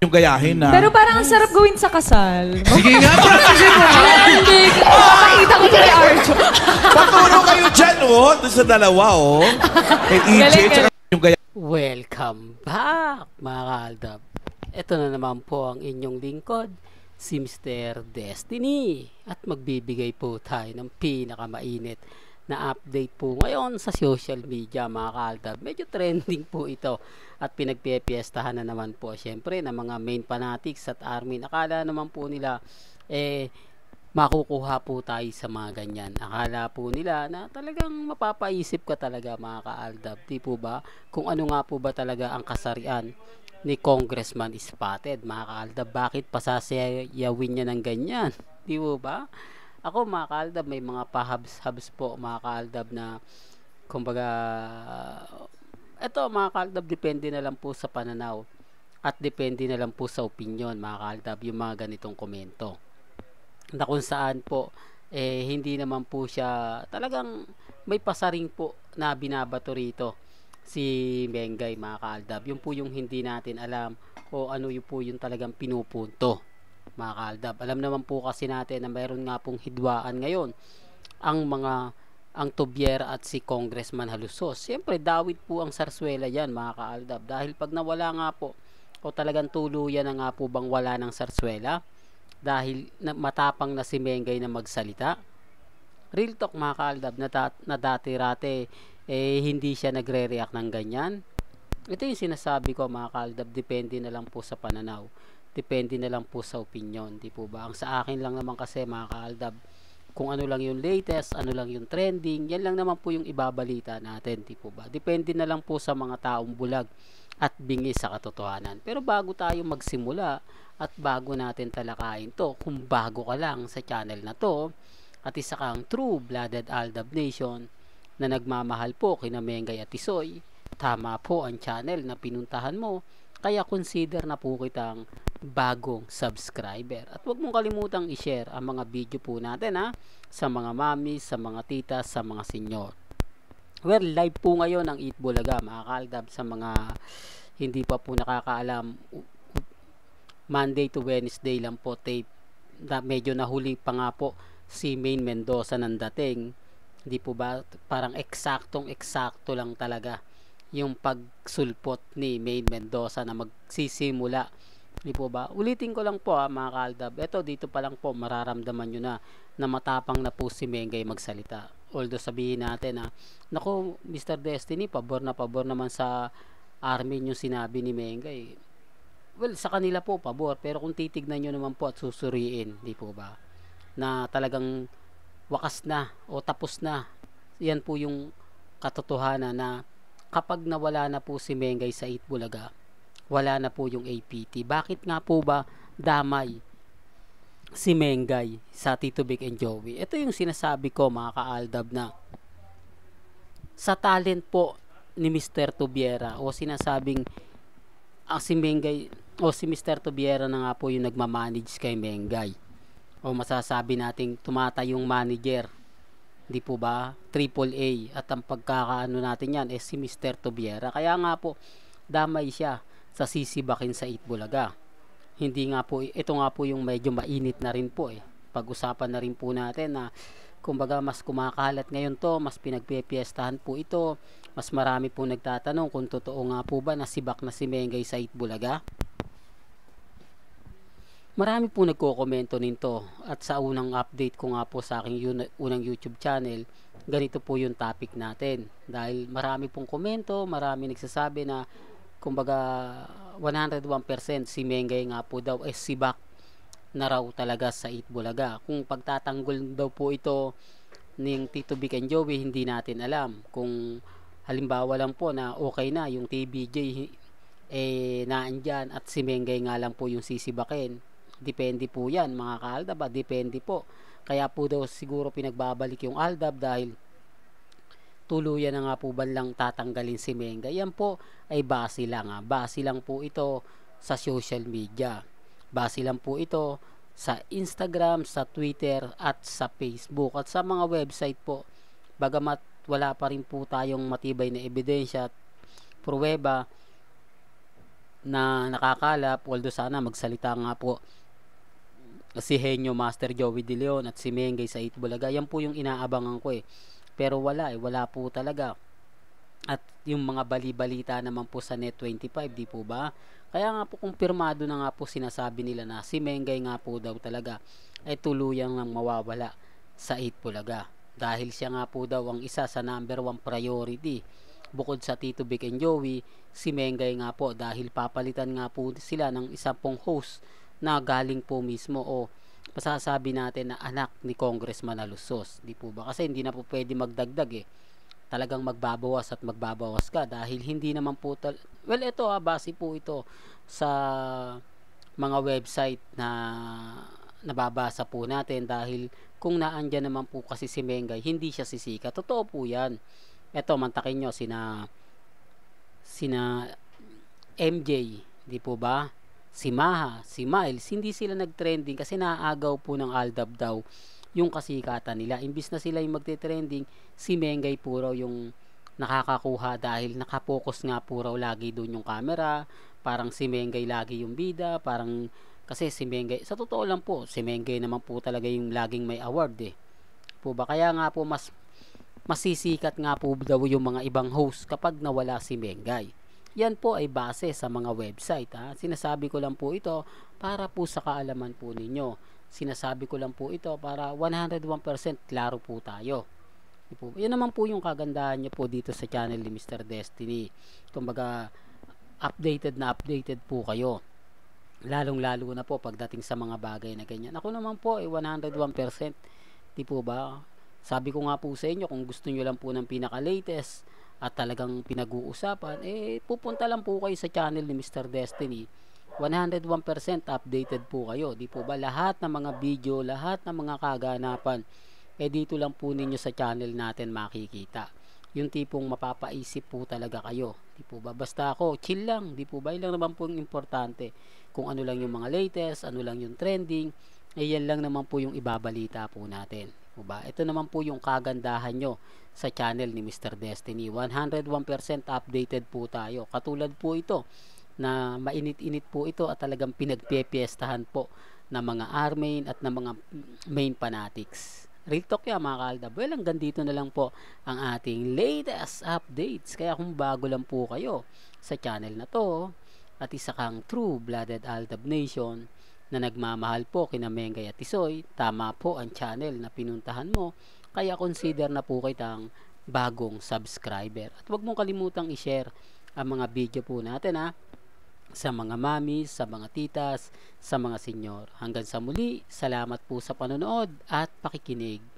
yung gayahin na. Pero parang ang sarap gawin sa kasal. Sige nga, practice mo. Hindi. Papakita ko kay Arjo. Paturo kayo dyan, oh. Doon sa dalawa, oh. Kay EJ, tsaka yung gayahin. Welcome back, mga kaaldab. Ito na naman po ang inyong lingkod, si Mr. Destiny. At magbibigay po tayo ng pinakamainit na update po ngayon sa social media mga kaaldab. Medyo trending po ito at pinagpipiestahan na naman po syempre ng mga main fanatics at army. Nakala naman po nila eh makukuha po tayo sa mga ganyan. Akala po nila na talagang mapapaisip ka talaga mga kaaldab. Di po ba? Kung ano nga po ba talaga ang kasarian ni Congressman Spotted mga kaaldab. Bakit pasasayawin niya ng ganyan? Di po ba? Ako mga kaaldab, may mga pahabs-habs po mga kaaldab na kumbaga ito mga kaaldab, depende na lang po sa pananaw at depende na lang po sa opinion mga kaaldab yung mga ganitong komento na kung saan po eh, hindi naman po siya talagang may pasaring po na binabato rito si Mengay mga kaaldab yun po yung hindi natin alam o ano yung po yung talagang pinupunto mga kaaldab. Alam naman po kasi natin na mayroon nga pong hidwaan ngayon ang mga ang Tobier at si Congressman Halusos. Siyempre, dawit po ang sarswela yan mga kaaldab. Dahil pag nawala nga po o talagang tuluyan na nga po bang wala ng sarswela dahil na, matapang na si Mengay na magsalita. Real talk mga kaaldab na, dat, na dati-rate eh, hindi siya nagre-react ng ganyan. Ito yung sinasabi ko mga kaaldab, depende na lang po sa pananaw depende na lang po sa opinion, di po ba? Ang sa akin lang naman kasi mga kaaldab, kung ano lang yung latest, ano lang yung trending, yan lang naman po yung ibabalita natin, di po ba? Depende na lang po sa mga taong bulag at bingi sa katotohanan. Pero bago tayo magsimula at bago natin talakayin to, kung bago ka lang sa channel na to, at isa kang true-blooded Aldab Nation na nagmamahal po kina Mengay at Isoy, tama po ang channel na pinuntahan mo, kaya consider na po kitang bagong subscriber. At huwag mong kalimutang i-share ang mga video po natin ha, sa mga mami, sa mga tita, sa mga senior. Well, live po ngayon ang Eat Bulaga mga kaaldab sa mga hindi pa po nakakaalam Monday to Wednesday lang po tape na medyo nahuli pa nga po si Main Mendoza nang dating hindi po ba parang eksaktong eksakto lang talaga yung pagsulpot ni Main Mendoza na magsisimula Di po ba? Ulitin ko lang po ha, ah, mga kaaldab. Ito dito pa lang po mararamdaman nyo na na matapang na po si Mengay magsalita. Although sabihin natin ha, ah, naku Mr. Destiny, pabor na pabor naman sa army yung sinabi ni Mengay. Well, sa kanila po pabor pero kung titignan nyo naman po at susuriin, di po ba? Na talagang wakas na o tapos na. Yan po yung katotohanan na kapag nawala na po si Mengay sa Itbulaga, wala na po yung APT. Bakit nga po ba damay si Mengay sa Tito Big and Joey? Ito yung sinasabi ko mga ka-Aldab na sa talent po ni Mr. Tobiera o sinasabing ah, si Mengay o si Mr. Tobiera na nga po yung nagmamanage kay Mengay o masasabi nating tumata yung manager di po ba triple A at ang pagkakaano natin yan eh si Mr. Tobiera. kaya nga po damay siya sa CC Bakin sa 8 Bulaga. Hindi nga po, ito nga po yung medyo mainit na rin po eh. Pag-usapan na rin po natin na kumbaga mas kumakalat ngayon to, mas pinagpipiestahan po ito, mas marami po nagtatanong kung totoo nga po ba na sibak na si Mengay sa 8 Bulaga. Marami po nagko-komento nito at sa unang update ko nga po sa aking unang YouTube channel, ganito po yung topic natin. Dahil marami pong komento, marami nagsasabi na kumbaga 101% si Mengay nga po daw ay eh, si sibak na raw talaga sa 8 Bulaga. Kung pagtatanggol daw po ito ng Tito Vic and Joey, hindi natin alam. Kung halimbawa lang po na okay na yung TBJ eh naandyan at si Mengay nga lang po yung sisibakin. Depende po yan mga ba? Ah, depende po. Kaya po daw siguro pinagbabalik yung aldab dahil tuluyan na nga po ba lang tatanggalin si Menga. Yan po ay base lang. Ha? Ah. Base lang po ito sa social media. Base lang po ito sa Instagram, sa Twitter at sa Facebook at sa mga website po. Bagamat wala pa rin po tayong matibay na ebidensya at pruweba na nakakalap although sana magsalita nga po si Henyo Master Joey De Leon at si Mengay sa Itbulaga yan po yung inaabangan ko eh pero wala eh, wala po talaga. At yung mga bali naman po sa Net25, di po ba? Kaya nga po kumpirmado na nga po sinasabi nila na si Mengay nga po daw talaga ay eh, tuluyang nang mawawala sa 8 Pulaga Dahil siya nga po daw ang isa sa number 1 priority bukod sa Tito Vic and Joey, si Mengay nga po dahil papalitan nga po sila ng isang pong host na galing po mismo o masasabi natin na anak ni Congressman Alusos. Di po ba? Kasi hindi na po pwede magdagdag eh. Talagang magbabawas at magbabawas ka dahil hindi naman po tal... Well, ito ah, base po ito sa mga website na nababasa po natin dahil kung naandyan naman po kasi si Mengay, hindi siya sisika. Totoo po yan. Ito, mantakin nyo, sina, sina MJ, di po ba? si Maha, si Miles, hindi sila nag-trending kasi naaagaw po ng Aldab daw yung kasikatan nila. Imbis na sila yung magte-trending, si Mengay po raw yung nakakakuha dahil nakapokus nga po raw lagi doon yung camera. Parang si Mengay lagi yung bida, parang kasi si Mengay, sa totoo lang po, si Mengay naman po talaga yung laging may award eh. Po ba? Kaya nga po mas masisikat nga po daw yung mga ibang host kapag nawala si Mengay. Yan po ay base sa mga website. Ha? Sinasabi ko lang po ito para po sa kaalaman po ninyo. Sinasabi ko lang po ito para 101% klaro po tayo. Yan naman po yung kagandahan nyo po dito sa channel ni Mr. Destiny. Kumbaga, updated na updated po kayo. Lalong lalo na po pagdating sa mga bagay na ganyan. Ako naman po ay eh, 101%. Di po ba? Sabi ko nga po sa inyo, kung gusto nyo lang po ng pinaka-latest, at talagang pinag-uusapan, eh pupunta lang po kayo sa channel ni Mr. Destiny. 101% updated po kayo. Di po ba lahat ng mga video, lahat ng mga kaganapan, eh dito lang po ninyo sa channel natin makikita. Yung tipong mapapaisip po talaga kayo. Di po ba? Basta ako, chill lang. Di po ba? Ilang naman po yung importante. Kung ano lang yung mga latest, ano lang yung trending, eh yan lang naman po yung ibabalita po natin mo ba? Ito naman po yung kagandahan nyo sa channel ni Mr. Destiny. 101% updated po tayo. Katulad po ito na mainit-init po ito at talagang pinagpipiestahan po ng mga armain at ng mga main fanatics. Real talk yan mga kaldab. Well, hanggang dito na lang po ang ating latest updates. Kaya kung bago lang po kayo sa channel na to at isa kang true-blooded Aldab Nation, na nagmamahal po kina Mengay at Tisoy, tama po ang channel na pinuntahan mo, kaya consider na po kitang bagong subscriber. At huwag mong kalimutang i-share ang mga video po natin ha, sa mga mami, sa mga titas, sa mga senyor. Hanggang sa muli, salamat po sa panonood at pakikinig.